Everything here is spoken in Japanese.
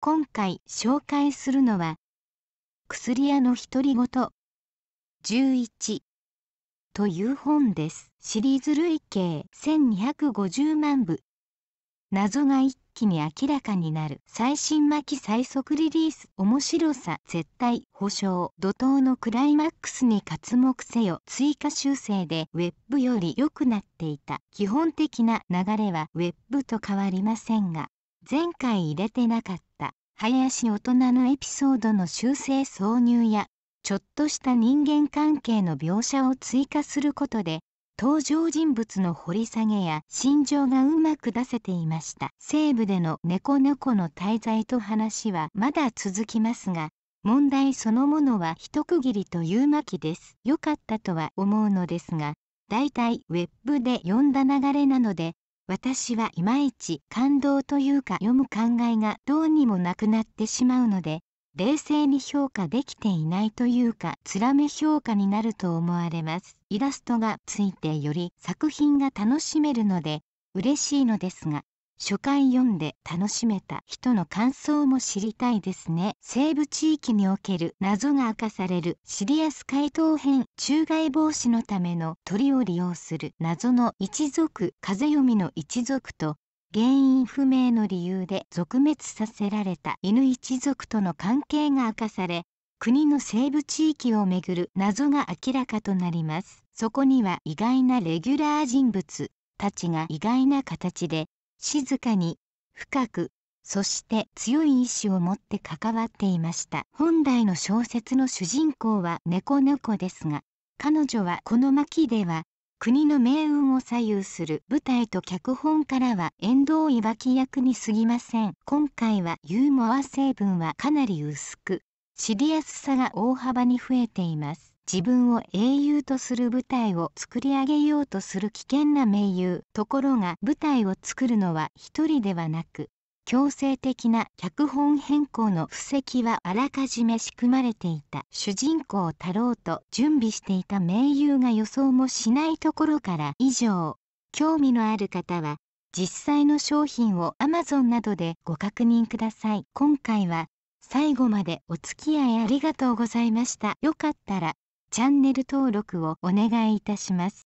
今回紹介するのは薬屋の独り言11という本ですシリーズ累計1250万部謎が一気に明らかになる最新巻最速リリース面白さ絶対保証怒涛のクライマックスに活目せよ追加修正で Web より良くなっていた基本的な流れは Web と変わりませんが前回入れてなかった林大人のエピソードの修正挿入やちょっとした人間関係の描写を追加することで登場人物の掘り下げや心情がうまく出せていました西部での猫猫の滞在と話はまだ続きますが問題そのものは一区切りというまきです良かったとは思うのですがだいたいウェブで読んだ流れなので私はいまいち感動というか読む考えがどうにもなくなってしまうので冷静に評価できていないというかつらめ評価になると思われますイラストがついてより作品が楽しめるので嬉しいのですが初回読んで楽しめた人の感想も知りたいですね西部地域における謎が明かされるシリアス回答編中外防止のための鳥を利用する謎の一族風読みの一族と原因不明の理由で続滅させられた犬一族との関係が明かされ国の西部地域をめぐる謎が明らかとなりますそこには意外なレギュラー人物たちが意外な形で静かに深くそして強い意志を持って関わっていました本来の小説の主人公は猫猫ですが彼女はこの巻では国の命運を左右する舞台と脚本からは遠藤いわき役にすぎません今回はユーモア成分はかなり薄くシリアスさが大幅に増えています自分を英雄とする舞台を作り上げようとする危険な盟友ところが舞台を作るのは一人ではなく強制的な脚本変更の布石はあらかじめ仕組まれていた主人公太郎と準備していた盟友が予想もしないところから以上興味のある方は実際の商品を Amazon などでご確認ください今回は最後までお付き合いありがとうございましたよかったらチャンネル登録をお願いいたします